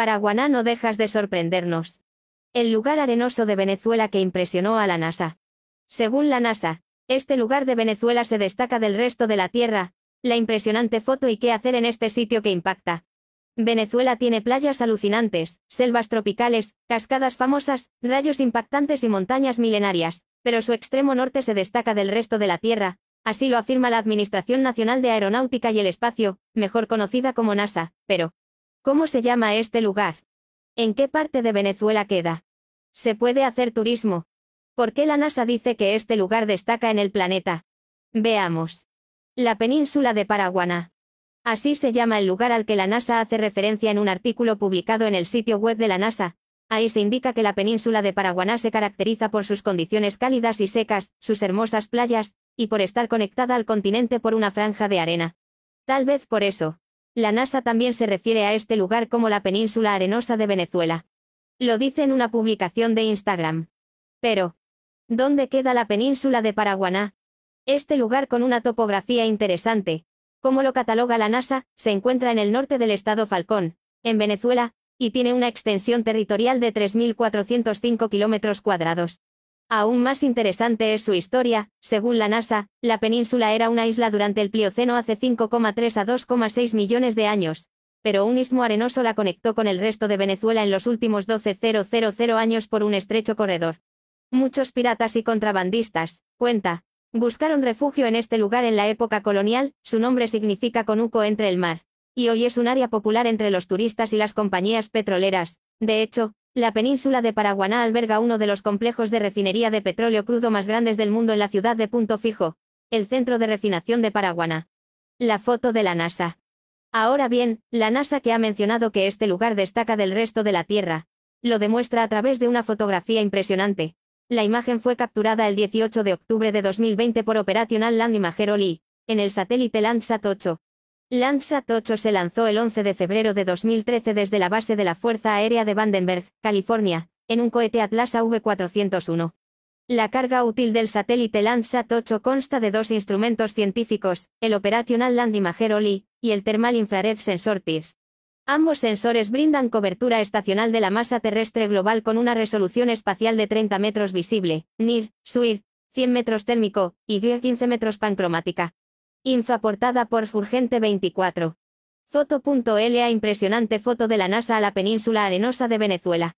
Paraguaná no dejas de sorprendernos. El lugar arenoso de Venezuela que impresionó a la NASA. Según la NASA, este lugar de Venezuela se destaca del resto de la Tierra, la impresionante foto y qué hacer en este sitio que impacta. Venezuela tiene playas alucinantes, selvas tropicales, cascadas famosas, rayos impactantes y montañas milenarias, pero su extremo norte se destaca del resto de la Tierra, así lo afirma la Administración Nacional de Aeronáutica y el Espacio, mejor conocida como NASA, pero, ¿Cómo se llama este lugar? ¿En qué parte de Venezuela queda? ¿Se puede hacer turismo? ¿Por qué la NASA dice que este lugar destaca en el planeta? Veamos. La península de Paraguaná. Así se llama el lugar al que la NASA hace referencia en un artículo publicado en el sitio web de la NASA. Ahí se indica que la península de Paraguaná se caracteriza por sus condiciones cálidas y secas, sus hermosas playas, y por estar conectada al continente por una franja de arena. Tal vez por eso, la NASA también se refiere a este lugar como la península arenosa de Venezuela. Lo dice en una publicación de Instagram. Pero, ¿dónde queda la península de Paraguaná? Este lugar con una topografía interesante, como lo cataloga la NASA, se encuentra en el norte del estado Falcón, en Venezuela, y tiene una extensión territorial de 3.405 kilómetros cuadrados. Aún más interesante es su historia. Según la NASA, la península era una isla durante el Plioceno hace 5,3 a 2,6 millones de años, pero un istmo arenoso la conectó con el resto de Venezuela en los últimos 12,000 años por un estrecho corredor. Muchos piratas y contrabandistas, cuenta, buscaron refugio en este lugar en la época colonial, su nombre significa conuco entre el mar, y hoy es un área popular entre los turistas y las compañías petroleras. De hecho, la península de Paraguaná alberga uno de los complejos de refinería de petróleo crudo más grandes del mundo en la ciudad de Punto Fijo, el centro de refinación de Paraguaná. La foto de la NASA. Ahora bien, la NASA que ha mencionado que este lugar destaca del resto de la Tierra, lo demuestra a través de una fotografía impresionante. La imagen fue capturada el 18 de octubre de 2020 por Operacional Land Imager en el satélite Landsat 8, Landsat 8 se lanzó el 11 de febrero de 2013 desde la base de la Fuerza Aérea de Vandenberg, California, en un cohete Atlas V 401 La carga útil del satélite Landsat 8 consta de dos instrumentos científicos, el Operational Land Imager OLI y el Thermal Infrared Sensor TIRS. Ambos sensores brindan cobertura estacional de la masa terrestre global con una resolución espacial de 30 metros visible, NIR, SWIR, 100 metros térmico y 15 metros pancromática aportada por Furgente 24. Foto.la Impresionante foto de la NASA a la península arenosa de Venezuela.